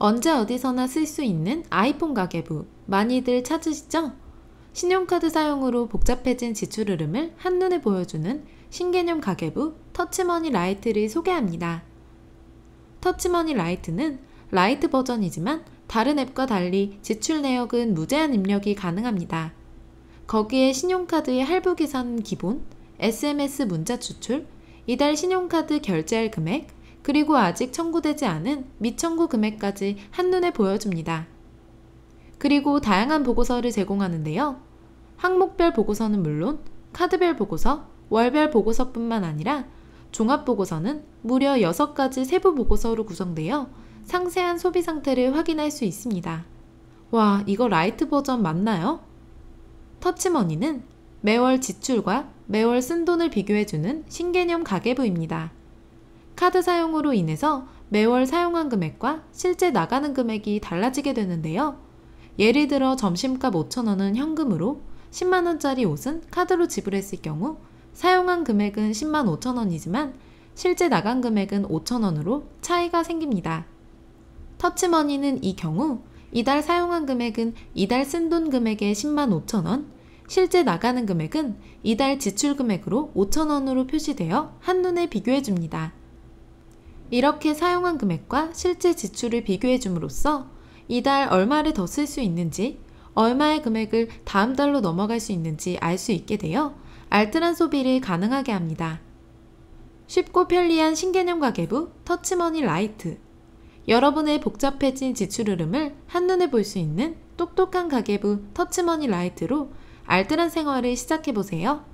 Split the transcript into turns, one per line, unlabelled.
언제 어디서나 쓸 수 있는 아이폰 가계부 많이들 찾으시죠? 신용카드 사용으로 복잡해진 지출 흐름을 한눈에 보여주는 신개념 가계부 터치머니 라이트를 소개합니다. 터치머니 라이트는 라이트 버전이지만 다른 앱과 달리 지출 내역은 무제한 입력이 가능합니다. 거기에 신용카드의 할부 계산 기본, SMS 문자 추출, 이달 신용카드 결제할 금액, 그리고 아직 청구되지 않은 미청구 금액까지 한눈에 보여줍니다. 그리고 다양한 보고서를 제공하는데요. 항목별 보고서는 물론 카드별 보고서, 월별 보고서뿐만 아니라 종합보고서는 무려 6가지 세부 보고서로 구성되어 상세한 소비 상태를 확인할 수 있습니다. 와, 이거 라이트 버전 맞나요? 터치머니는 매월 지출과 매월 쓴 돈을 비교해주는 신개념 가계부입니다. 카드 사용으로 인해서 매월 사용한 금액과 실제 나가는 금액이 달라지게 되는데요. 예를 들어 점심값 5천원은 현금으로 10만원짜리 옷은 카드로 지불했을 경우 사용한 금액은 10만 5천원이지만 실제 나간 금액은 5천원으로 차이가 생깁니다. 터치머니는 이 경우 이달 사용한 금액은 이달 쓴 돈 금액의 10만 5천원, 실제 나가는 금액은 이달 지출 금액으로 5천원으로 표시되어 한눈에 비교해줍니다. 이렇게 사용한 금액과 실제 지출을 비교해 줌으로써 이달 얼마를 더 쓸 수 있는지, 얼마의 금액을 다음 달로 넘어갈 수 있는지 알 수 있게 되어 알뜰한 소비를 가능하게 합니다. 쉽고 편리한 신개념 가계부 터치머니 라이트. 여러분의 복잡해진 지출 흐름을 한눈에 볼 수 있는 똑똑한 가계부 터치머니 라이트로 알뜰한 생활을 시작해보세요.